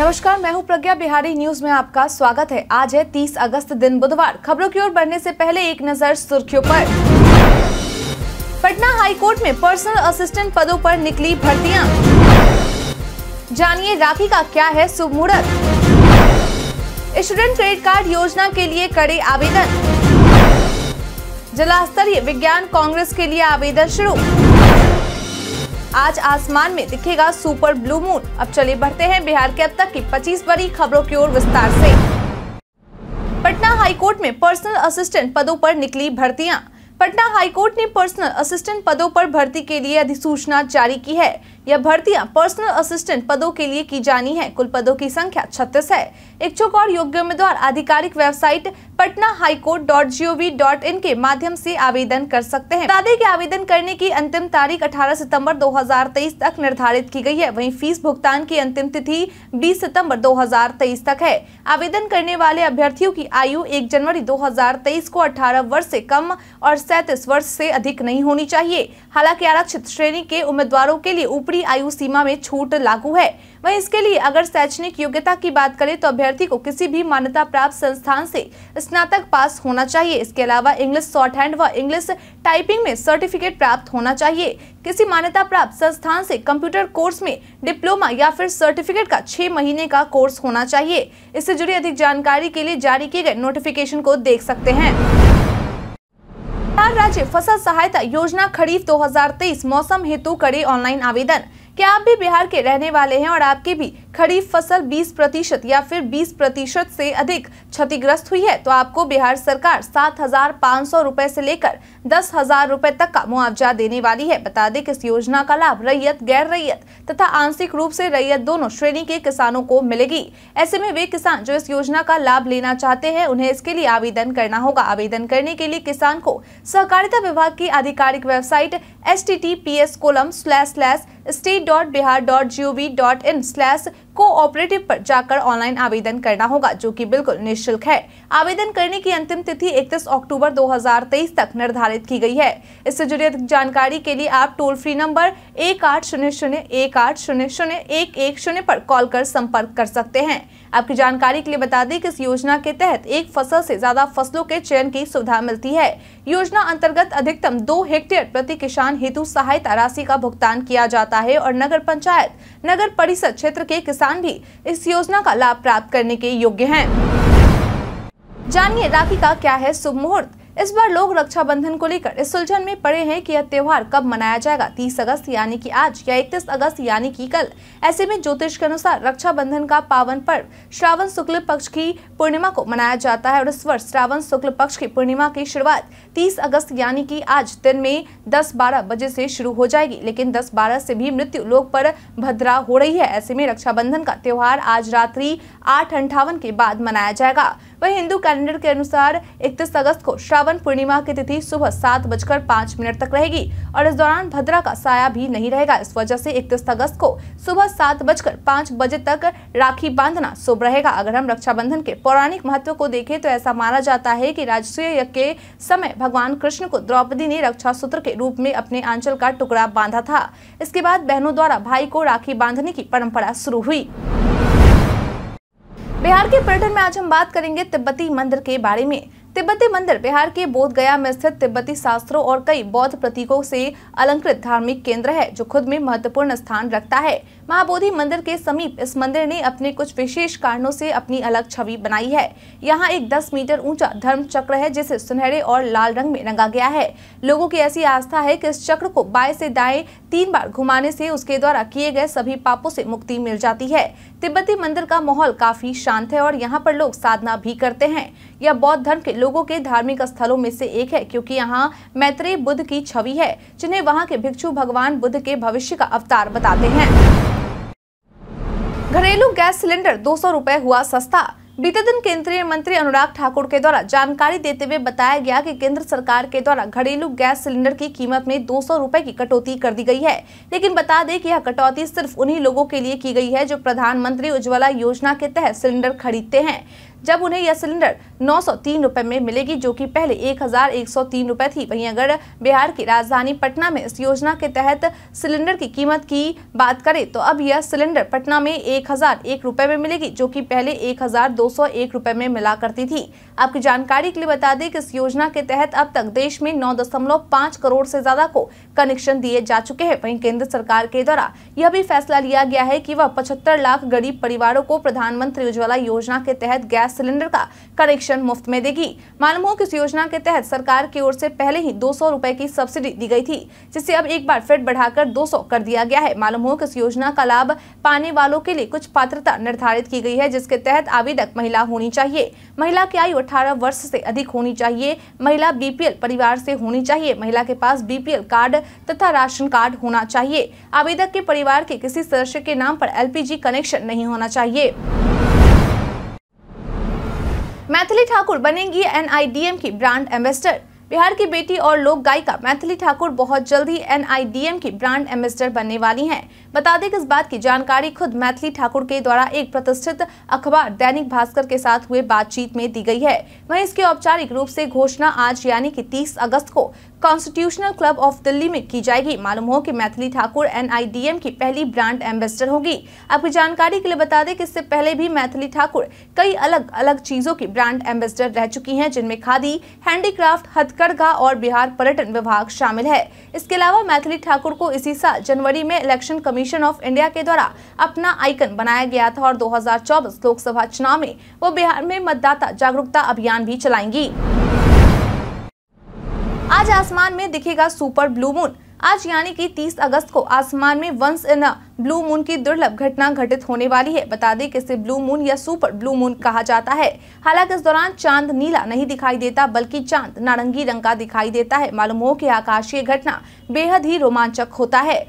नमस्कार मैं हूं प्रज्ञा बिहारी न्यूज में आपका स्वागत है आज है 30 अगस्त दिन बुधवार खबरों की ओर बढ़ने से पहले एक नजर सुर्खियों पर पटना हाई कोर्ट में पर्सनल असिस्टेंट पदों पर निकली भर्तियां जानिए राखी का क्या है शुभ मुहूर्त स्टूडेंट क्रेडिट कार्ड योजना के लिए करे आवेदन जिला स्तरीय विज्ञान कांग्रेस के लिए आवेदन शुरू आज आसमान में दिखेगा सुपर ब्लू मून अब चले बढ़ते हैं बिहार के अब तक की 25 बड़ी खबरों की ओर विस्तार से पटना हाईकोर्ट में पर्सनल असिस्टेंट पदों पर निकली भर्तियां पटना हाईकोर्ट ने पर्सनल असिस्टेंट पदों पर भर्ती के लिए अधिसूचना जारी की है यह भर्तियां पर्सनल असिस्टेंट पदों के लिए की जानी है कुल पदों की संख्या छत्तीस है इच्छुक और योग्य उम्मीदवार आधिकारिक website Patna high court dot G O V dot in के माध्यम से आवेदन कर सकते हैं बता दें कि आवेदन करने की अंतिम तारीख 18 सितंबर 2023 तक निर्धारित की गई है वहीं फीस भुगतान की अंतिम तिथि 20 सितंबर 2023 तक है आवेदन करने वाले अभ्यर्थियों की आयु 1 जनवरी 2023 को 18 वर्ष से कम और सैतीस वर्ष से अधिक नहीं होनी चाहिए हालांकि आरक्षित श्रेणी के उम्मीदवारों के लिए ऊपरी बड़ी आयु सीमा में छूट लागू है वहीं इसके लिए अगर शैक्षणिक योग्यता की बात करें तो अभ्यर्थी को किसी भी मान्यता प्राप्त संस्थान से स्नातक पास होना चाहिए इसके अलावा इंग्लिश शॉर्ट हैंड व इंग्लिश टाइपिंग में सर्टिफिकेट प्राप्त होना चाहिए किसी मान्यता प्राप्त संस्थान से कंप्यूटर कोर्स में डिप्लोमा या फिर सर्टिफिकेट का छह महीने का कोर्स होना चाहिए इससे जुड़ी अधिक जानकारी के लिए जारी किए गए नोटिफिकेशन को देख सकते हैं सरकार राज्य फसल सहायता योजना खरीफ 2023 मौसम हेतु करे ऑनलाइन आवेदन क्या आप भी बिहार के रहने वाले हैं और आपकी भी खरीफ फसल 20 प्रतिशत या फिर 20 प्रतिशत से अधिक क्षतिग्रस्त हुई है तो आपको बिहार सरकार सात हजार पाँच सौ रूपए से लेकर दस हजार रूपए तक का मुआवजा देने वाली है बता दें कि इस योजना का लाभ रैयत गैर रैयत तथा आंशिक रूप से रैयत दोनों श्रेणी के किसानों को मिलेगी ऐसे में वे किसान जो इस योजना का लाभ लेना चाहते हैं उन्हें इसके लिए आवेदन करना होगा आवेदन करने के लिए किसान को सहकारिता विभाग की आधिकारिक website S T T P S colon slash slash state dot Bihar dot G O V dot in slash cooperative पर जाकर ऑनलाइन आवेदन करना होगा जो कि बिल्कुल निःशुल्क है आवेदन करने की अंतिम तिथि 31 अक्टूबर 2023 तक निर्धारित की गई है इससे जुड़ी अधिक जानकारी के लिए आप टोल फ्री नंबर एक आठ शून्य शून्य एक आठ शून्य शून्य एक एक शून्य पर कॉल कर संपर्क कर सकते हैं आपकी जानकारी के लिए बता दें कि इस योजना के तहत एक फसल से ज्यादा फसलों के चयन की सुविधा मिलती है योजना अंतर्गत अधिकतम दो हेक्टेयर प्रति किसान हेतु सहायता राशि का भुगतान किया जाता है है और नगर पंचायत नगर परिषद क्षेत्र के किसान भी इस योजना का लाभ प्राप्त करने के योग्य है जानिए राखी का क्या है शुभ मुहूर्त इस बार लोग रक्षाबंधन को लेकर इस सुलझन में पड़े हैं कि यह त्यौहार कब मनाया जाएगा 30 अगस्त यानी कि आज या 31 अगस्त यानी कि कल ऐसे में ज्योतिष के अनुसार रक्षाबंधन का पावन पर्व श्रावण शुक्ल पक्ष की पूर्णिमा को मनाया जाता है और इस वर्ष श्रावण शुक्ल पक्ष की पूर्णिमा की शुरुआत तीस अगस्त यानी की आज दिन में दस बारह बजे से शुरू हो जाएगी लेकिन दस बारह से भी मृत्यु लोग पर भद्रा हो रही है ऐसे में रक्षाबंधन का त्योहार आज रात्रि आठ अंठावन के बाद मनाया जाएगा वही हिंदू कैलेंडर के अनुसार इकतीस अगस्त को श्रावण पूर्णिमा की तिथि सुबह सात बजकर पाँच मिनट तक रहेगी और इस दौरान भद्रा का साया भी नहीं रहेगा इस वजह से इकतीस अगस्त को सुबह सात बजकर पाँच बजे तक राखी बांधना शुभ रहेगा अगर हम रक्षाबंधन के पौराणिक महत्व को देखें तो ऐसा माना जाता है कि यज्ञ के समय भगवान कृष्ण को द्रौपदी ने रक्षा सूत्र के रूप में अपने आंचल का टुकड़ा बांधा था इसके बाद बहनों द्वारा भाई को राखी बांधने की परम्परा शुरू हुई बिहार के पर्यटन में आज हम बात करेंगे तिब्बती मंदिर के बारे में तिब्बती मंदिर बिहार के बोधगया में स्थित तिब्बती शास्त्रों और कई बौद्ध प्रतीकों से अलंकृत धार्मिक केंद्र है जो खुद में महत्वपूर्ण स्थान रखता है महाबोधि मंदिर के समीप इस मंदिर ने अपने कुछ विशेष कारणों से अपनी अलग छवि बनाई है यहाँ एक 10 मीटर ऊंचा धर्म चक्र है जिसे सुनहरे और लाल रंग में रंगा गया है लोगों की ऐसी आस्था है कि इस चक्र को बाएं से दाएं तीन बार घुमाने से उसके द्वारा किए गए सभी पापों से मुक्ति मिल जाती है तिब्बती मंदिर का माहौल काफी शांत है और यहाँ पर लोग साधना भी करते हैं यह बौद्ध धर्म के लोगों के धार्मिक स्थलों में से एक है क्योंकि यहाँ मैत्रेय बुद्ध की छवि है जिन्हें वहाँ के भिक्षु भगवान बुद्ध के भविष्य का अवतार बताते हैं घरेलू गैस सिलेंडर दो सौ रूपए हुआ सस्ता बीते दिन केंद्रीय मंत्री अनुराग ठाकुर के द्वारा जानकारी देते हुए बताया गया कि केंद्र सरकार के द्वारा घरेलू गैस सिलेंडर की कीमत में दो सौ रूपए की कटौती कर दी गई है लेकिन बता दें कि यह कटौती सिर्फ उन्हीं लोगों के लिए की गई है जो प्रधानमंत्री उज्ज्वला योजना के तहत सिलेंडर खरीदते हैं जब उन्हें यह सिलेंडर नौ सौ में मिलेगी जो कि पहले एक हजार थी वहीं अगर बिहार की राजधानी पटना में इस योजना के तहत सिलेंडर की कीमत की बात करें तो अब यह सिलेंडर पटना में एक हजार एक में मिलेगी जो कि पहले एक हजार दो सौ एक में मिला करती थी आपकी जानकारी के लिए बता दें कि इस योजना के तहत अब तक देश में नौ दशमलव पाँच करोड़ से ज्यादा को कनेक्शन दिए जा चुके हैं वहीं केंद्र सरकार के द्वारा यह भी फैसला लिया गया है कि वह पचहत्तर लाख गरीब परिवारों को प्रधानमंत्री उज्ज्वला योजना के तहत गैस सिलेंडर का कनेक्शन मुफ्त में देगी मालूम हो कि इस योजना के तहत सरकार की ओर से पहले ही दो सौ की सब्सिडी दी गई थी जिसे अब एक बार फिर बढ़ाकर दो कर दिया गया है मालूम हो कि इस योजना का लाभ पाने वालों के लिए कुछ पात्रता निर्धारित की गई है जिसके तहत आवेदक महिला होनी चाहिए महिला की आयु 18 वर्ष से अधिक होनी चाहिए महिला बीपीएल परिवार से होनी चाहिए महिला के पास बीपीएल कार्ड तथा राशन कार्ड होना चाहिए आवेदक के परिवार के किसी सदस्य के नाम पर एलपीजी कनेक्शन नहीं होना चाहिए मैथिली ठाकुर बनेंगी एनआईडीएम की ब्रांड एम्बेसडर बिहार की बेटी और लोक गायिका मैथिली ठाकुर बहुत जल्दी एन एनआईडीएम की ब्रांड एम्बेसडर बनने वाली हैं। बता दें कि इस बात की जानकारी खुद मैथिली ठाकुर के द्वारा एक प्रतिष्ठित अखबार दैनिक भास्कर के साथ हुए बातचीत में दी गई है वहीं इसके औपचारिक रूप से घोषणा आज यानी कि 30 अगस्त को कॉन्स्टिट्यूशनल क्लब ऑफ दिल्ली में की जाएगी मालूम हो कि मैथिली ठाकुर एनआईडीएम की पहली ब्रांड एम्बेसडर होगी आपकी जानकारी के लिए बता दें कि इससे पहले भी मैथिली ठाकुर कई अलग अलग चीजों की ब्रांड एम्बेसडर रह चुकी हैं जिनमें खादी हैंडीक्राफ्ट हथकरघा और बिहार पर्यटन विभाग शामिल है इसके अलावा मैथिली ठाकुर को इसी साल जनवरी में इलेक्शन कमीशन ऑफ इंडिया के द्वारा अपना आइकन बनाया गया था और दो लोकसभा चुनाव में वो बिहार में मतदाता जागरूकता अभियान भी चलाएंगी आज आसमान में दिखेगा सुपर ब्लू मून आज यानी कि 30 अगस्त को आसमान में वंस इन ब्लू मून की दुर्लभ घटना घटित होने वाली है बता दें कि इसे ब्लू मून या सुपर ब्लू मून कहा जाता है हालांकि इस दौरान चांद नीला नहीं दिखाई देता बल्कि चांद नारंगी रंग का दिखाई देता है मालूम हो कि आकाशीय घटना बेहद ही रोमांचक होता है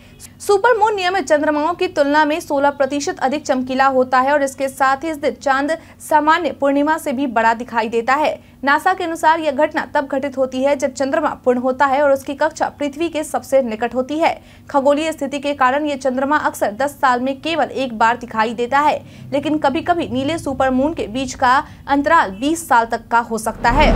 सुपरमून नियमित चंद्रमाओं की तुलना में 16 प्रतिशत अधिक चमकीला होता है और इसके साथ ही इस दिन चांद सामान्य पूर्णिमा से भी बड़ा दिखाई देता है नासा के अनुसार यह घटना तब घटित होती है जब चंद्रमा पूर्ण होता है और उसकी कक्षा पृथ्वी के सबसे निकट होती है खगोलीय स्थिति के कारण यह चंद्रमा अक्सर दस साल में केवल एक बार दिखाई देता है लेकिन कभी कभी नीले सुपरमून के बीच का अंतराल बीस साल तक का हो सकता है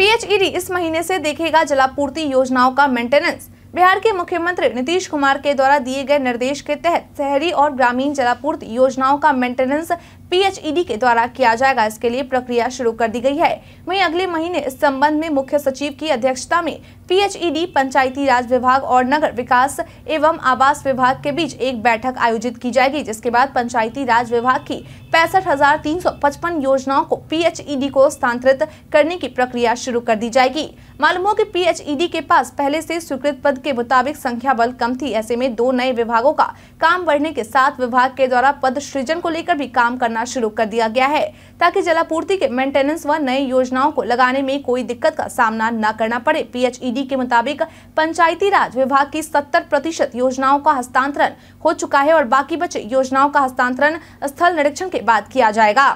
पीएचईडी इस महीने से देखेगा जलापूर्ति योजनाओं का मेंटेनेंस बिहार के मुख्यमंत्री नीतीश कुमार के द्वारा दिए गए निर्देश के तहत शहरी और ग्रामीण जलापूर्ति योजनाओं का मेंटेनेंस पीएचईडी e के द्वारा किया जाएगा इसके लिए प्रक्रिया शुरू कर दी गई है वहीं अगले महीने इस संबंध में मुख्य सचिव की अध्यक्षता में पीएचईडी e पंचायती राज विभाग और नगर विकास एवं आवास विभाग के बीच एक बैठक आयोजित की जाएगी जिसके बाद पंचायती राज विभाग की पैंसठ योजनाओं को पी e को स्थानांतरित करने की प्रक्रिया शुरू कर दी जाएगी मालूम हो की पी के पास पहले ऐसी स्वीकृत पद के मुताबिक संख्या बल कम थी ऐसे में दो नए विभागों का काम बढ़ने के साथ विभाग के द्वारा पद सृजन को लेकर भी काम करना करना शुरू कर दिया गया है ताकि जलापूर्ति के मेंटेनेंस व नई योजनाओं को लगाने में कोई दिक्कत का सामना न करना पड़े पीएचईडी e के मुताबिक पंचायती राज विभाग की सत्तर प्रतिशत योजनाओं का हस्तांतरण हो चुका है और बाकी बचे योजनाओं का हस्तांतरण स्थल निरीक्षण के बाद किया जाएगा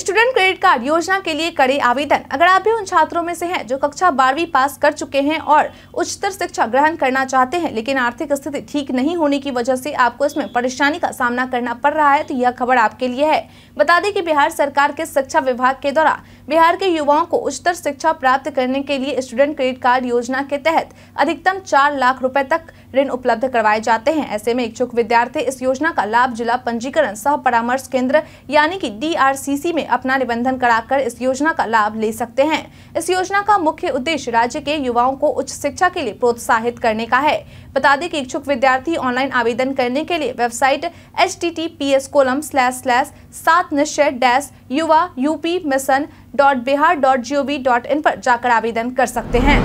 स्टूडेंट क्रेडिट कार्ड योजना के लिए करें आवेदन अगर आप भी उन छात्रों में से हैं जो कक्षा बारहवीं पास कर चुके हैं और उच्चतर शिक्षा ग्रहण करना चाहते हैं लेकिन आर्थिक स्थिति ठीक नहीं होने की वजह से आपको इसमें परेशानी का सामना करना पड़ रहा है तो यह खबर आपके लिए है बता दें कि बिहार सरकार के शिक्षा विभाग के द्वारा बिहार के युवाओं को उच्चतर शिक्षा प्राप्त करने के लिए स्टूडेंट क्रेडिट कार्ड योजना के तहत अधिकतम चार लाख रुपए तक ऋण उपलब्ध करवाए जाते हैं ऐसे में इच्छुक विद्यार्थी इस योजना का लाभ जिला पंजीकरण सह परामर्श केंद्र यानी कि डी में अपना निबंधन कराकर इस योजना का लाभ ले सकते हैं इस योजना का मुख्य उद्देश्य राज्य के युवाओं को उच्च शिक्षा के लिए प्रोत्साहित करने का है बता दें कि इच्छुक विद्यार्थी ऑनलाइन आवेदन करने के लिए website H T T P S colon slash slash Saat Nishchay dash Yuva यूपी mission dot Bihar dot G O V dot in पर जाकर आवेदन कर सकते हैं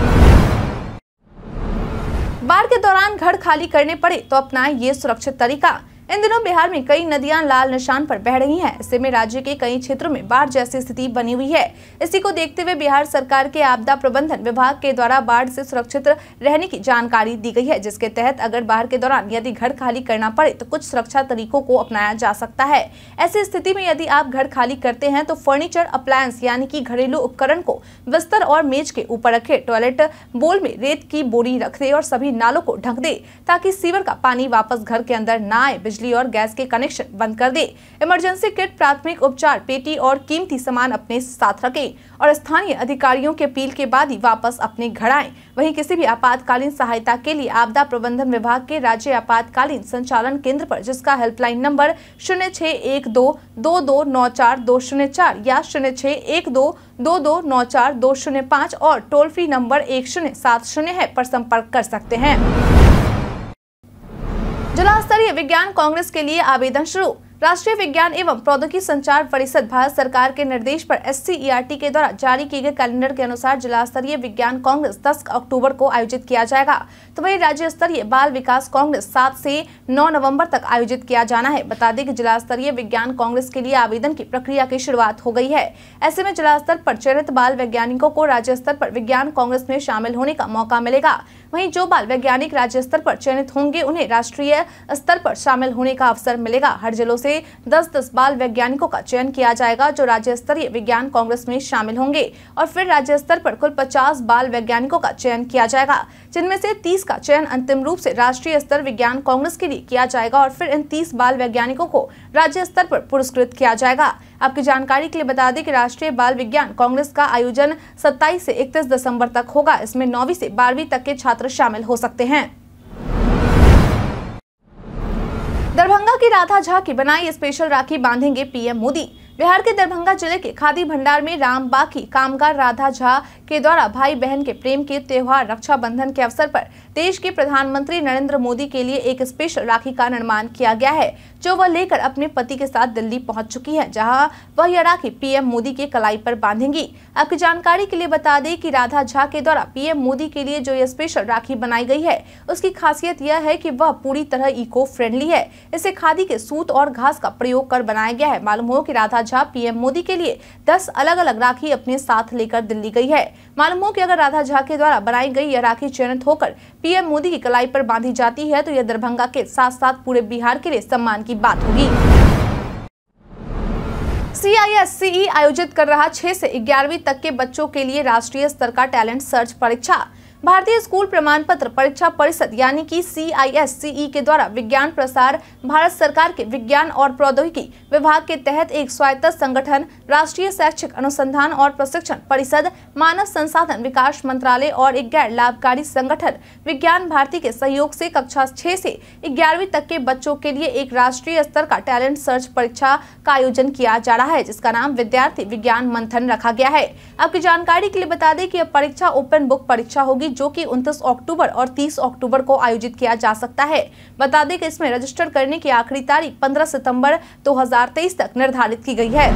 बाढ़ के दौरान घर खाली करने पड़े तो अपनाएं ये सुरक्षित तरीका इन दिनों बिहार में कई नदियां लाल निशान पर बह रही हैं ऐसे में राज्य के कई क्षेत्रों में बाढ़ जैसी स्थिति बनी हुई है इसी को देखते हुए बिहार सरकार के आपदा प्रबंधन विभाग के द्वारा बाढ़ से सुरक्षित रहने की जानकारी दी गई है जिसके तहत अगर बाढ़ के दौरान यदि घर खाली करना पड़े तो कुछ सुरक्षा तरीकों को अपनाया जा सकता है ऐसी स्थिति में यदि आप घर खाली करते हैं तो फर्नीचर अप्लायंस यानी की घरेलू उपकरण को बिस्तर और मेज के ऊपर रखे टॉयलेट बोल में रेत की बोरी रख दे और सभी नालों को ढक दे ताकि सीवर का पानी वापस घर के अंदर न आए बिजली और गैस के कनेक्शन बंद कर दे इमरजेंसी किट प्राथमिक उपचार पेटी और कीमती सामान अपने साथ रखे और स्थानीय अधिकारियों के अपील के बाद ही वापस अपने घर आए वही किसी भी आपातकालीन सहायता के लिए आपदा प्रबंधन विभाग के राज्य आपातकालीन संचालन केंद्र आरोप जिसका हेल्पलाइन नंबर शून्य छः एक दो दो दो नौ चार दो शून्य चार या शून्य छः एक दो दो दो नौ चार दो शून्य पाँच और टोल फ्री नंबर एक शून्य सात शून्य है पर संपर्क कर सकते हैं जिला स्तरीय विज्ञान कांग्रेस के लिए आवेदन शुरू राष्ट्रीय विज्ञान एवं प्रौद्योगिकी संचार परिषद भारत सरकार के निर्देश पर एस e के द्वारा जारी किए गए कैलेंडर के अनुसार जिला स्तरीय विज्ञान कांग्रेस 10 अक्टूबर को आयोजित किया जाएगा तो वही राज्य स्तरीय बाल विकास कांग्रेस 7 से 9 नवंबर तक आयोजित किया जाना है बता दें कि जिला स्तरीय विज्ञान कांग्रेस के लिए आवेदन की प्रक्रिया की शुरुआत हो गयी है ऐसे में जिला स्तर आरोप चयनित बाल वैज्ञानिकों को राज्य स्तर आरोप विज्ञान कांग्रेस में शामिल होने का मौका मिलेगा वहीं जो बाल वैज्ञानिक राज्य स्तर पर चयनित होंगे उन्हें राष्ट्रीय स्तर पर शामिल होने का अवसर मिलेगा हर जिलों से दस दस बाल वैज्ञानिकों का चयन किया जाएगा जो राज्य स्तरीय विज्ञान कांग्रेस में शामिल होंगे और फिर राज्य स्तर पर कुल पचास बाल वैज्ञानिकों का चयन किया जाएगा जिनमें से तीस का चयन अंतिम रूप से राष्ट्रीय स्तर विज्ञान कांग्रेस के लिए किया जाएगा और फिर इन तीस बाल वैज्ञानिकों को राज्य स्तर पर पुरस्कृत किया जाएगा आपकी जानकारी के लिए बता दें कि राष्ट्रीय बाल विज्ञान कांग्रेस का आयोजन 27 से 31 दिसंबर तक होगा इसमें नौवीं से बारहवीं तक के छात्र शामिल हो सकते हैं दरभंगा की राधा झा की बनाई स्पेशल राखी बांधेंगे पीएम मोदी बिहार के दरभंगा जिले के खादी भंडार में राम बाकी कामगार राधा झा के द्वारा भाई बहन के प्रेम के त्यौहार रक्षाबंधन के अवसर पर देश के प्रधानमंत्री नरेंद्र मोदी के लिए एक स्पेशल राखी का निर्माण किया गया है जो वह लेकर अपने पति के साथ दिल्ली पहुंच चुकी है जहां वह यह राखी पीएम मोदी के कलाई पर बांधेंगी आपकी जानकारी के लिए बता दें कि राधा झा के द्वारा पीएम मोदी के लिए जो यह स्पेशल राखी बनाई गई है उसकी खासियत यह है की वह पूरी तरह इको फ्रेंडली है इसे खादी के सूत और घास का प्रयोग कर बनाया गया है मालूम हो की राधा झा पीएम मोदी के लिए दस अलग अलग राखी अपने साथ लेकर दिल्ली गई है मालूम हो की अगर राधा झा के द्वारा बनाई गई यह राखी चयनित होकर पीएम मोदी की कलाई पर बांधी जाती है तो यह दरभंगा के साथ साथ पूरे बिहार के लिए सम्मान की बात होगी सी e आयोजित कर रहा 6 से 11वीं तक के बच्चों के लिए राष्ट्रीय स्तर का टैलेंट सर्च परीक्षा भारतीय स्कूल प्रमाण पत्र परीक्षा परिषद यानी कि सी आई e के द्वारा विज्ञान प्रसार भारत सरकार के विज्ञान और प्रौद्योगिकी विभाग के तहत एक स्वायत्त संगठन राष्ट्रीय शैक्षिक अनुसंधान और प्रशिक्षण परिषद मानव संसाधन विकास मंत्रालय और एक गैर लाभकारी संगठन विज्ञान भारती के सहयोग से कक्षा छह से ग्यारहवीं तक के बच्चों के लिए एक राष्ट्रीय स्तर का टैलेंट सर्च परीक्षा का आयोजन किया जा रहा है जिसका नाम विद्यार्थी विज्ञान मंथन रखा गया है आपकी जानकारी के लिए बता दें कि यह परीक्षा ओपन बुक परीक्षा होगी होगी जो कि 29 अक्टूबर और तीस अक्टूबर को आयोजित किया जा सकता है बता दें कि इसमें रजिस्टर करने की आखिरी तारीख 15 सितंबर 2023 तक निर्धारित की गई है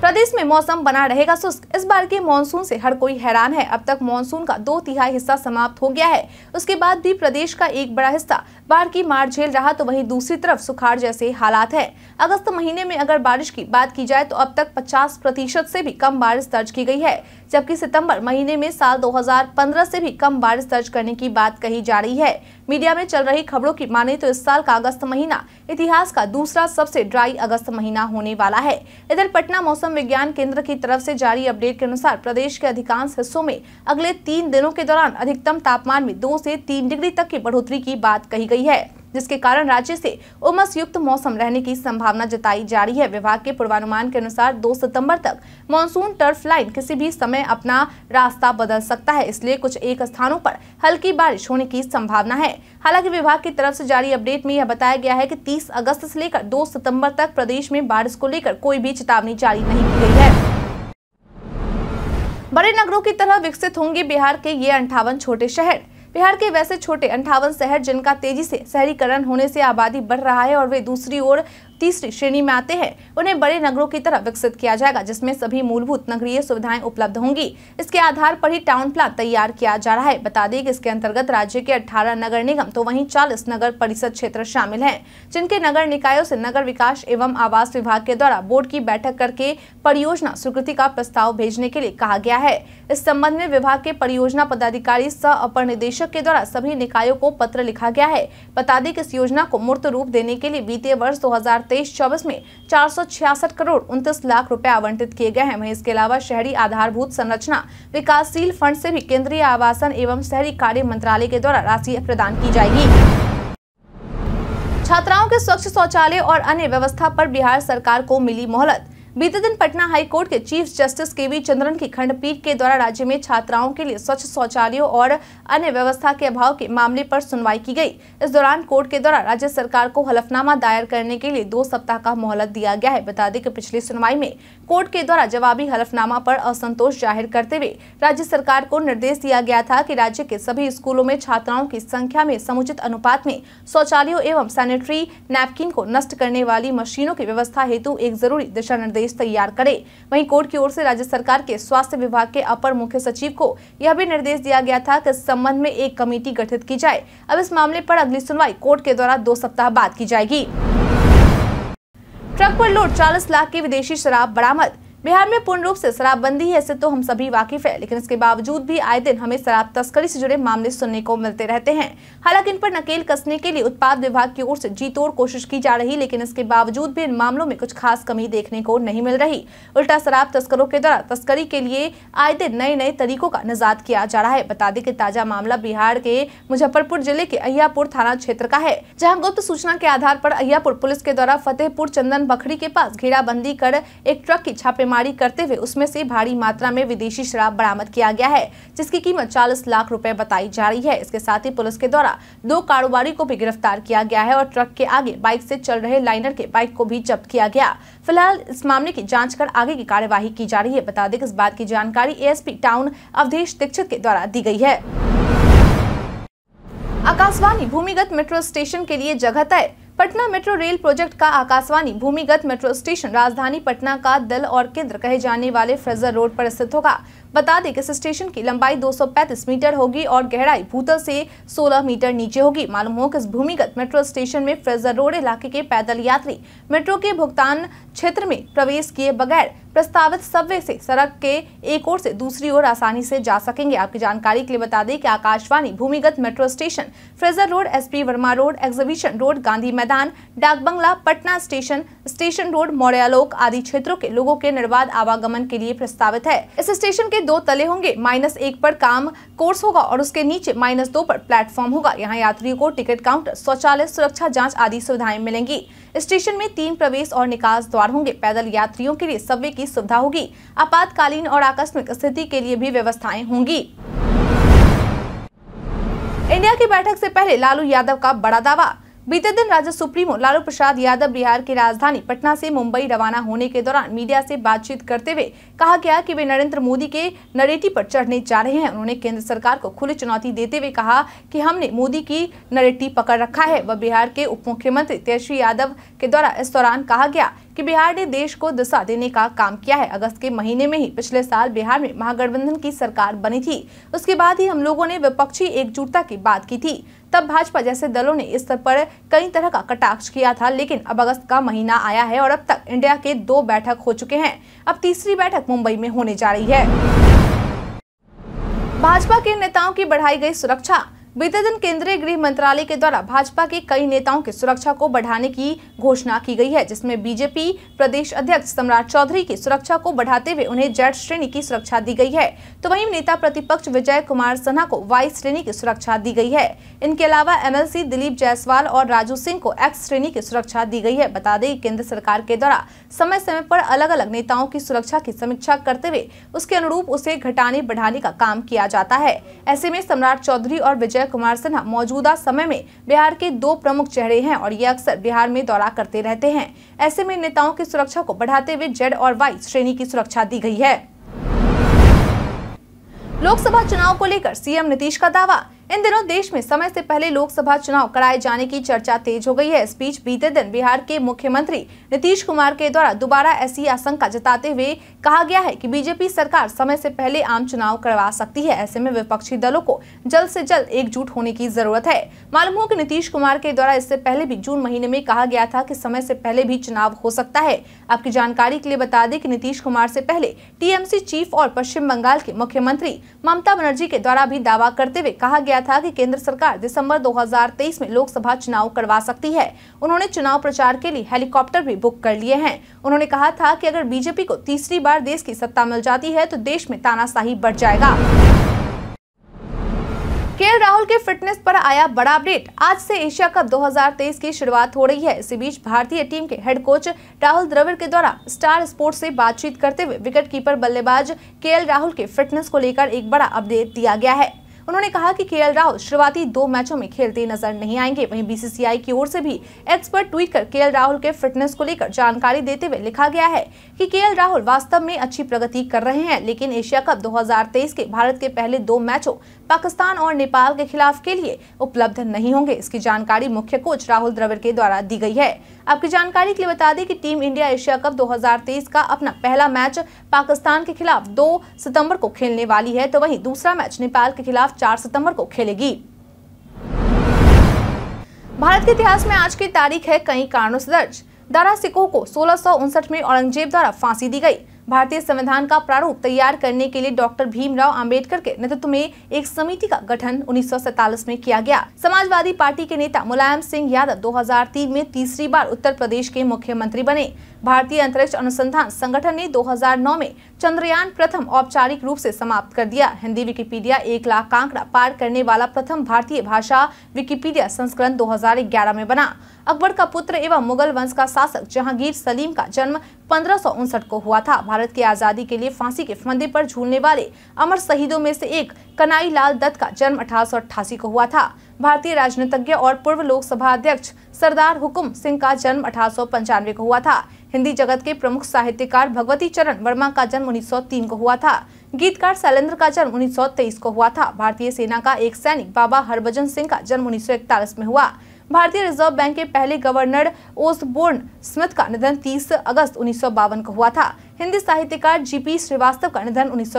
प्रदेश में मौसम बना रहेगा शुष्क इस बार के मानसून से हर कोई हैरान है अब तक मानसून का दो तिहाई हिस्सा समाप्त हो गया है उसके बाद भी प्रदेश का एक बड़ा हिस्सा बाढ़ की मार झेल रहा तो वहीं दूसरी तरफ सुखाड़ जैसे हालात है अगस्त महीने में अगर बारिश की बात की जाए तो अब तक 50 प्रतिशत से भी कम बारिश दर्ज की गई है जबकि सितंबर महीने में साल 2015 से भी कम बारिश दर्ज करने की बात कही जा रही है मीडिया में चल रही खबरों की माने तो इस साल का अगस्त महीना इतिहास का दूसरा सबसे ड्राई अगस्त महीना होने वाला है इधर पटना मौसम विज्ञान केंद्र की तरफ से जारी अपडेट के अनुसार प्रदेश के अधिकांश हिस्सों में अगले तीन दिनों के दौरान अधिकतम तापमान में दो से तीन डिग्री तक की बढ़ोतरी की बात कही गई गई है जिसके कारण राज्य से उमस युक्त मौसम रहने की संभावना जताई जा रही है विभाग के पूर्वानुमान के अनुसार 2 सितंबर तक मानसून टर्फ लाइन किसी भी समय अपना रास्ता बदल सकता है इसलिए कुछ एक स्थानों पर हल्की बारिश होने की संभावना है हालांकि विभाग की तरफ से जारी अपडेट में यह बताया गया है कि 30 अगस्त से लेकर दो सितम्बर तक प्रदेश में बारिश को लेकर कोई भी चेतावनी जारी नहीं की गई है बड़े नगरों की तरह विकसित होंगे बिहार के ये अंठावन छोटे शहर बिहार के वैसे छोटे अंठावन शहर जिनका तेजी से शहरीकरण होने से आबादी बढ़ रहा है और वे दूसरी ओर तीसरी श्रेणी में आते हैं उन्हें बड़े नगरों की तरह विकसित किया जाएगा जिसमें सभी मूलभूत नगरीय सुविधाएं उपलब्ध होंगी इसके आधार पर ही टाउन प्लान तैयार किया जा रहा है बता दें कि इसके अंतर्गत राज्य के 18 नगर निगम तो वहीं 40 नगर परिषद क्षेत्र शामिल हैं जिनके नगर निकायों से नगर विकास एवं आवास विभाग के द्वारा बोर्ड की बैठक करके परियोजना स्वीकृति का प्रस्ताव भेजने के लिए कहा गया है इस संबंध में विभाग के परियोजना पदाधिकारी सह अपर निदेशक के द्वारा सभी निकायों को पत्र लिखा गया है बता दें कि इस योजना को मूर्त रूप देने के लिए बीते वर्ष दो 2023-24 में चार करोड़ उनतीस लाख रुपए आवंटित किए गए हैं वहीं इसके अलावा शहरी आधारभूत संरचना विकासशील फंड से भी केंद्रीय आवासन एवं शहरी कार्य मंत्रालय के द्वारा राशि प्रदान की जाएगी छात्राओं के स्वच्छ शौचालय और अन्य व्यवस्था पर बिहार सरकार को मिली मोहलत बीते दिन पटना हाई कोर्ट के chief justice K V Chandran की खंडपीठ के द्वारा राज्य में छात्राओं के लिए स्वच्छ शौचालयों और अन्य व्यवस्था के अभाव के मामले पर सुनवाई की गई इस दौरान कोर्ट के द्वारा राज्य सरकार को हलफनामा दायर करने के लिए दो सप्ताह का मोहलत दिया गया है बता दें कि पिछली सुनवाई में कोर्ट के द्वारा जवाबी हलफनामा पर असंतोष जाहिर करते हुए राज्य सरकार को निर्देश दिया गया था कि राज्य के सभी स्कूलों में छात्राओं की संख्या में समुचित अनुपात में शौचालयों एवं सैनिटरी नैपकिन को नष्ट करने वाली मशीनों की व्यवस्था हेतु एक जरूरी दिशा निर्देश आदेश तैयार करे वही कोर्ट की ओर से राज्य सरकार के स्वास्थ्य विभाग के अपर मुख्य सचिव को यह भी निर्देश दिया गया था कि इस संबंध में एक कमेटी गठित की जाए अब इस मामले पर अगली सुनवाई कोर्ट के द्वारा दो सप्ताह बाद की जाएगी ट्रक पर लोड 40 लाख की विदेशी शराब बरामद बिहार में पूर्ण रूप से शराबबंदी है ऐसे तो हम सभी वाकिफ है लेकिन इसके बावजूद भी आए दिन हमें शराब तस्करी से जुड़े मामले सुनने को मिलते रहते हैं हालांकि इन पर नकेल कसने के लिए उत्पाद विभाग की ओर से जीतोड़ कोशिश की जा रही लेकिन इसके बावजूद भी इन मामलों में कुछ खास कमी देखने को नहीं मिल रही उल्टा शराब तस्करों के द्वारा तस्करी के लिए आए दिन नए नए तरीकों का निजात किया जा रहा है बता दें की ताजा मामला बिहार के मुजफ्फरपुर जिले के अहियापुर थाना क्षेत्र का है जहाँ गुप्त सूचना के आधार आरोप अहियापुर पुलिस के द्वारा फतेहपुर चंदन बखड़ी के पास घेराबंदी कर एक ट्रक की छापे छापेमारी करते हुए उसमें से भारी मात्रा में विदेशी शराब बरामद किया गया है जिसकी कीमत चालीस लाख रुपए बताई जा रही है इसके साथ ही पुलिस के द्वारा दो कारोबारी को भी गिरफ्तार किया गया है और ट्रक के आगे बाइक से चल रहे लाइनर के बाइक को भी जब्त किया गया फिलहाल इस मामले की जाँच कर आगे की कार्यवाही की जा रही है बता दें इस बात की जानकारी ए टाउन अवधेश दीक्षित के द्वारा दी गयी है आकाशवाणी भूमिगत मेट्रो स्टेशन के लिए जगह तय पटना मेट्रो रेल प्रोजेक्ट का आकाशवाणी भूमिगत मेट्रो स्टेशन राजधानी पटना का दल और केंद्र कहे जाने वाले फ्रेजर रोड पर स्थित होगा बता दें कि इस स्टेशन की लंबाई 235 मीटर होगी और गहराई भूतल से 16 मीटर नीचे होगी मालूम हो कि इस भूमिगत मेट्रो स्टेशन में फ्रेजर रोड इलाके के पैदल यात्री मेट्रो के भुगतान क्षेत्र में प्रवेश किए बगैर प्रस्तावित सबवे से सड़क के एक ओर से दूसरी ओर आसानी से जा सकेंगे आपकी जानकारी के लिए बता दें कि आकाशवाणी भूमिगत metro station Fraser road SP Verma road exhibition road Gandhi Maidan Dak Bungalow Patna station station road Mauryalok आदि क्षेत्रों के लोगों के निर्बाध आवागमन के लिए प्रस्तावित है इस स्टेशन के दो तले होंगे माइनस एक पर काम कोर्स होगा और उसके नीचे माइनस दो पर प्लेटफॉर्म होगा यहाँ यात्रियों को टिकट काउंटर शौचालय सुरक्षा जांच आदि सुविधाएं मिलेंगी स्टेशन में तीन प्रवेश और निकास द्वार होंगे पैदल यात्रियों के लिए सब्वे की सुविधा होगी आपातकालीन और आकस्मिक स्थिति के लिए भी व्यवस्थाएं होंगी इंडिया की बैठक से पहले लालू यादव का बड़ा दावा बीते दिन राजद सुप्रीमो लालू प्रसाद यादव बिहार की राजधानी पटना से मुंबई रवाना होने के दौरान मीडिया से बातचीत करते हुए कहा गया कि वे नरेंद्र मोदी के नरेटिव पर चढ़ने जा रहे हैं उन्होंने केंद्र सरकार को खुली चुनौती देते हुए कहा कि हमने मोदी की नरेटिव पकड़ रखा है वह बिहार के उप मुख्यमंत्री तेजस्वी यादव के द्वारा इस दौरान कहा गया कि बिहार ने देश को दिशा देने का काम किया है अगस्त के महीने में ही पिछले साल बिहार में महागठबंधन की सरकार बनी थी उसके बाद ही हम लोगों ने विपक्षी एकजुटता की बात की थी तब भाजपा जैसे दलों ने इस पर कई तरह का कटाक्ष किया था लेकिन अब अगस्त का महीना आया है और अब तक इंडिया के दो बैठक हो चुके हैं अब तीसरी बैठक मुंबई में होने जा रही है भाजपा के नेताओं की बढ़ाई गई सुरक्षा बीते दिन केंद्रीय गृह मंत्रालय के द्वारा भाजपा के कई नेताओं की सुरक्षा को बढ़ाने की घोषणा की गई है जिसमें बीजेपी प्रदेश अध्यक्ष सम्राट चौधरी की सुरक्षा को बढ़ाते हुए उन्हें जेड श्रेणी की सुरक्षा दी गई है तो वहीं नेता प्रतिपक्ष विजय कुमार सिन्हा को वाई श्रेणी की सुरक्षा दी गई है इनके अलावा एम दिलीप जायसवाल और राजू सिंह को एक्स श्रेणी की सुरक्षा दी गई है बता दें केंद्र सरकार के द्वारा समय समय पर अलग अलग नेताओं की सुरक्षा की समीक्षा करते हुए उसके अनुरूप उसे घटाने बढ़ाने का काम किया जाता है ऐसे में सम्राट चौधरी और विजय कुमार सिन्हा मौजूदा समय में बिहार के दो प्रमुख चेहरे हैं और ये अक्सर बिहार में दौरा करते रहते हैं ऐसे में नेताओं की सुरक्षा को बढ़ाते हुए जेड और वाई श्रेणी की सुरक्षा दी गई है लोकसभा चुनाव को लेकर सीएम नीतीश का दावा इन दिनों देश में समय से पहले लोकसभा चुनाव कराए जाने की चर्चा तेज हो गई है इस बीच बीते दिन बिहार के मुख्यमंत्री नीतीश कुमार के द्वारा दोबारा ऐसी आशंका जताते हुए कहा गया है कि बीजेपी सरकार समय से पहले आम चुनाव करवा सकती है ऐसे में विपक्षी दलों को जल्द से जल्द एकजुट होने की जरूरत है मालूम हो की नीतीश कुमार के द्वारा इससे पहले भी जून महीने में कहा गया था की समय ऐसी पहले भी चुनाव हो सकता है आपकी जानकारी के लिए बता दें की नीतीश कुमार ऐसी पहले टीएमसी चीफ और पश्चिम बंगाल के मुख्यमंत्री ममता बनर्जी के द्वारा भी दावा करते हुए कहा गया गया था कि केंद्र सरकार दिसंबर 2023 में लोकसभा चुनाव करवा सकती है उन्होंने चुनाव प्रचार के लिए हेलीकॉप्टर भी बुक कर लिए हैं उन्होंने कहा था कि अगर बीजेपी को तीसरी बार देश की सत्ता मिल जाती है तो देश में तानाशाही बढ़ जाएगा केएल राहुल के फिटनेस पर आया बड़ा अपडेट आज से एशिया कप 2023 की शुरुआत हो रही है इसी बीच भारतीय टीम के हेड कोच राहुल द्रविड़ के द्वारा स्टार स्पोर्ट्स से बातचीत करते हुए विकेट कीपर बल्लेबाज केएल राहुल के फिटनेस को लेकर एक बड़ा अपडेट दिया गया है उन्होंने कहा कि के राहुल शुरुआती दो मैचों में खेलते नजर नहीं आएंगे वहीं बीसीसीआई की ओर से भी एक्सपर्ट ट्वीट कर के राहुल के फिटनेस को लेकर जानकारी देते हुए लिखा गया है कि के राहुल वास्तव में अच्छी प्रगति कर रहे हैं लेकिन एशिया कप 2023 के भारत के पहले दो मैचों पाकिस्तान और नेपाल के खिलाफ के लिए उपलब्ध नहीं होंगे इसकी जानकारी मुख्य कोच राहुल द्रविड़ के द्वारा दी गई है आपकी जानकारी के लिए बता दें कि टीम इंडिया एशिया कप 2023 का अपना पहला मैच पाकिस्तान के खिलाफ 2 सितंबर को खेलने वाली है तो वहीं दूसरा मैच नेपाल के खिलाफ चार सितंबर को खेलेगी भारत के इतिहास में आज की तारीख है कई कारणों से दर्ज दारा सिकोह को सोलह में औरंगजेब द्वारा फांसी दी गई भारतीय संविधान का प्रारूप तैयार करने के लिए डॉक्टर भीमराव अंबेडकर के नेतृत्व में एक समिति का गठन उन्नीस में किया गया समाजवादी पार्टी के नेता मुलायम सिंह यादव 2003 में तीसरी बार उत्तर प्रदेश के मुख्यमंत्री बने भारतीय अंतरिक्ष अनुसंधान संगठन ने 2009 में चंद्रयान प्रथम औपचारिक रूप से समाप्त कर दिया हिंदी विकिपीडिया एक लाख आंकड़ा पार करने वाला प्रथम भारतीय भाषा विकिपीडिया संस्करण 2011 में बना अकबर का पुत्र एवं मुगल वंश का शासक जहांगीर सलीम का जन्म पंद्रह को हुआ था भारत की आज़ादी के लिए फांसी के फंदे पर झूलने वाले अमर शहीदों में से एक कनाई लाल दत्त का जन्म अठारह को हुआ था भारतीय राजनीतिज्ञ और पूर्व लोकसभा अध्यक्ष सरदार हुकुम सिंह का जन्म अठारह को हुआ था हिंदी जगत के प्रमुख साहित्यकार भगवती चरण वर्मा का जन्म 1903 को हुआ था गीतकार शैलेंद्र का जन्म 1923 को हुआ था भारतीय सेना का एक सैनिक बाबा हरभजन सिंह का जन्म 1941 में हुआ भारतीय रिजर्व बैंक के पहले गवर्नर ओसबोर्न स्मिथ का निधन 30 अगस्त उन्नीस को हुआ था हिंदी साहित्यकार जीपी श्रीवास्तव का निधन उन्नीस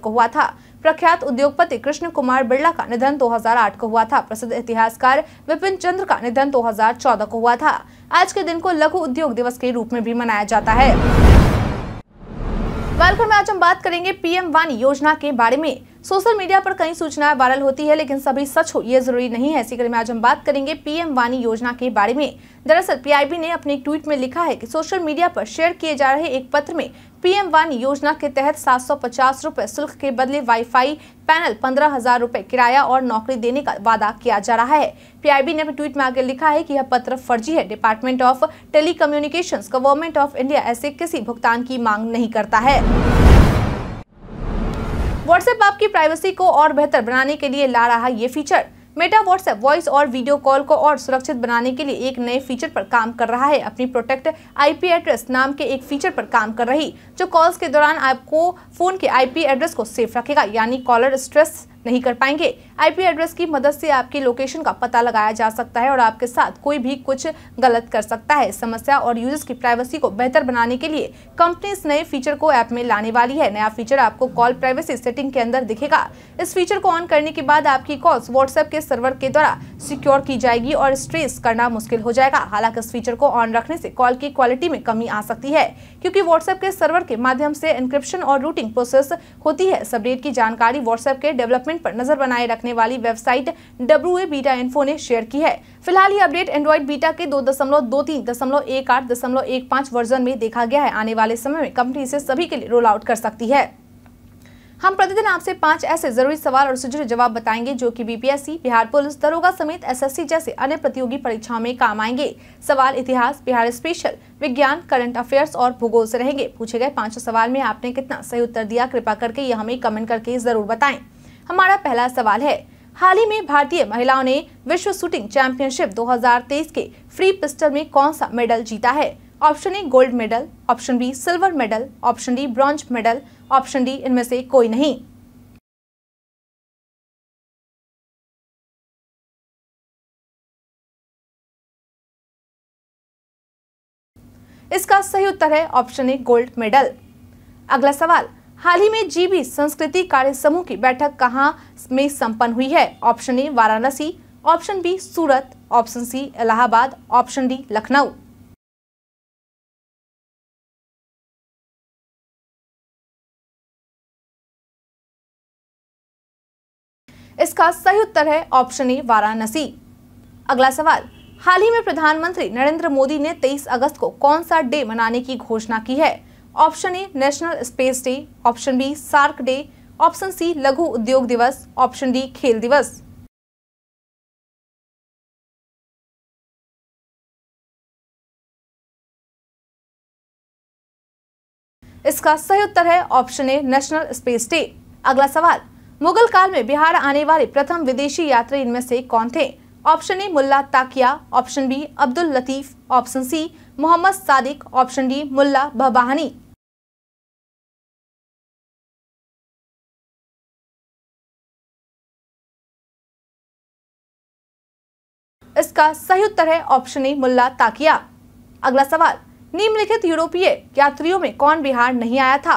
को हुआ था प्रख्यात उद्योगपति कृष्ण कुमार बिरला का निधन 2008 को हुआ था प्रसिद्ध इतिहासकार विपिन चंद्र का निधन 2014 को हुआ था आज के दिन को लघु उद्योग दिवस के रूप में भी मनाया जाता है में आज हम बात करेंगे पीएम वानी योजना के बारे में सोशल मीडिया पर कई सूचनाएं वायरल होती है लेकिन सभी सच हो ये जरूरी नहीं है इसी कड़ी में आज हम बात करेंगे पीएम वानी योजना के बारे में दरअसल पीआईबी ने अपने ट्वीट में लिखा है कि सोशल मीडिया पर शेयर किए जा रहे एक पत्र में पीएम वानी योजना के तहत सात सौ पचास रूपए शुल्क के बदले वाईफाई पैनल पंद्रह हजार रूपए किराया और नौकरी देने का वादा किया जा रहा है पीआईबी ने अपने ट्वीट में आगे लिखा है कि यह पत्र फर्जी है department of telecommunications government of India ऐसे किसी भुगतान की मांग नहीं करता है व्हाट्सएप आपकी प्राइवेसी को और बेहतर बनाने के लिए ला रहा ये फीचर मेटा व्हाट्सएप वॉइस और वीडियो कॉल को और सुरक्षित बनाने के लिए एक नए फीचर पर काम कर रहा है अपनी प्रोटेक्ट आईपी एड्रेस नाम के एक फीचर पर काम कर रही जो कॉल्स के दौरान आपको फोन के आईपी एड्रेस को सेफ रखेगा यानी कॉलर स्ट्रेस नहीं कर पाएंगे आईपी एड्रेस की मदद से आपकी लोकेशन का पता लगाया जा सकता है और आपके साथ कोई भी कुछ गलत कर सकता है समस्या और यूजर्स की प्राइवेसी को बेहतर बनाने के लिए कंपनी इस नए फीचर को ऐप में लाने वाली है नया फीचर आपको कॉल प्राइवेसी सेटिंग के अंदर दिखेगा इस फीचर को ऑन करने के बाद आपकी कॉल व्हाट्सएप के सर्वर के द्वारा सिक्योर की जाएगी और स्ट्रेस करना मुश्किल हो जाएगा हालांकि इस फीचर को ऑन रखने से कॉल की क्वालिटी में कमी आ सकती है क्योंकि व्हाट्सएप के सर्वर के माध्यम से इंक्रिप्शन और रूटिंग प्रोसेस होती है सबडेट की जानकारी व्हाट्सएप के डेवलपमेंट पर नजर बनाए रख रखने वाली website W A beta info ने शेयर की है फिलहाल ये अपडेट एंड्रॉइड बीटा के दो दशमलव दो तीन दशमलव एक आठ दशमलव एक पाँच वर्जन में देखा गया है आने वाले समय में कंपनी इसे सभी के लिए रोल आउट कर सकती है हम प्रतिदिन आपसे पांच ऐसे जरूरी सवाल और सुझे जवाब बताएंगे जो कि बीपीएससी बिहार पुलिस दरोगा समेत एसएससी जैसे अन्य प्रतियोगी परीक्षाओं में काम आएंगे सवाल इतिहास बिहार स्पेशल विज्ञान करंट अफेयर्स और भूगोल से रहेंगे पूछे गए पांचों सवाल में आपने कितना सही उत्तर दिया कृपा करके ये हमें कमेंट करके जरूर बताएं हमारा पहला सवाल है हाल ही में भारतीय महिलाओं ने विश्व शूटिंग चैंपियनशिप 2023 के फ्री पिस्टल में कौन सा मेडल जीता है option A gold medal option B silver medal option D bronze medal option D इनमें से कोई नहीं इसका सही उत्तर है ऑप्शन ए गोल्ड मेडल अगला सवाल हाल ही में जीबी संस्कृति कार्य समूह की बैठक कहाँ में संपन्न हुई है option A Varanasi option B Surat option C Allahabad option D Lucknow इसका सही उत्तर है ऑप्शन ए वाराणसी अगला सवाल हाल ही में प्रधानमंत्री नरेंद्र मोदी ने 23 अगस्त को कौन सा डे मनाने की घोषणा की है option A national space day option B SAARC day option C लघु उद्योग दिवस ऑप्शन डी खेल दिवस इसका सही उत्तर है option A national space day अगला सवाल मुगल काल में बिहार आने वाले प्रथम विदेशी यात्री इनमें से कौन थे option A Mulla Takiya option B Abdul Latif option C Mohammad Sadiq option D Mulla भबाहनी इसका सही उत्तर है ऑप्शन ए मुल्ला ताकिया अगला सवाल निम्नलिखित यूरोपीय यात्रियों में कौन बिहार नहीं आया था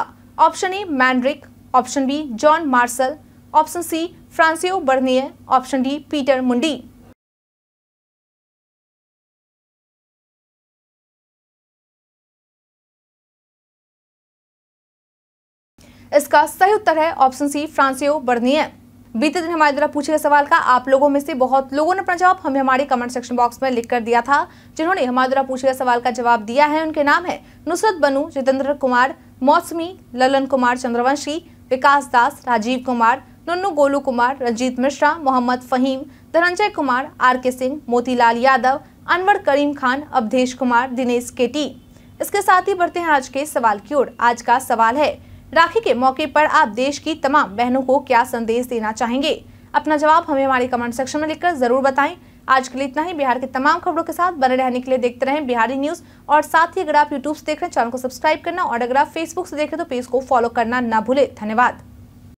ऑप्शन ए मैंड्रिक option B John Marshall option C Francois Bernier option D Peter Mundy इसका सही उत्तर है ऑप्शन सी फ्रांसियो बर्नियर बीते दिन हमारे द्वारा पूछे गए सवाल का आप लोगों में से बहुत लोगों ने अपना जवाब हमें हमारे कमेंट सेक्शन बॉक्स में लिख कर दिया था जिन्होंने हमारे द्वारा पूछे गए सवाल का जवाब दिया है उनके नाम है नुसरत बनू जितेंद्र कुमार मौसमी ललन कुमार चंद्रवंशी विकास दास राजीव कुमार नन्नू गोलू कुमार रंजीत मिश्रा मोहम्मद फहीम धनंजय कुमार आर के सिंह मोतीलाल यादव अनवर करीम खान अवधेश कुमार दिनेश केटी इसके साथ ही बढ़ते हैं आज के सवाल की ओर आज का सवाल है राखी के मौके पर आप देश की तमाम बहनों को क्या संदेश देना चाहेंगे अपना जवाब हमें हमारे कमेंट सेक्शन में लिखकर जरूर बताएं आज के लिए इतना ही बिहार की तमाम खबरों के साथ बने रहने के लिए देखते रहें बिहारी न्यूज और साथ ही अगर आप यूट्यूब से देख रहे हैं चैनल को सब्सक्राइब करना और अगर आप फेसबुक से देख रहे तो पेज को फॉलो करना ना भूले धन्यवाद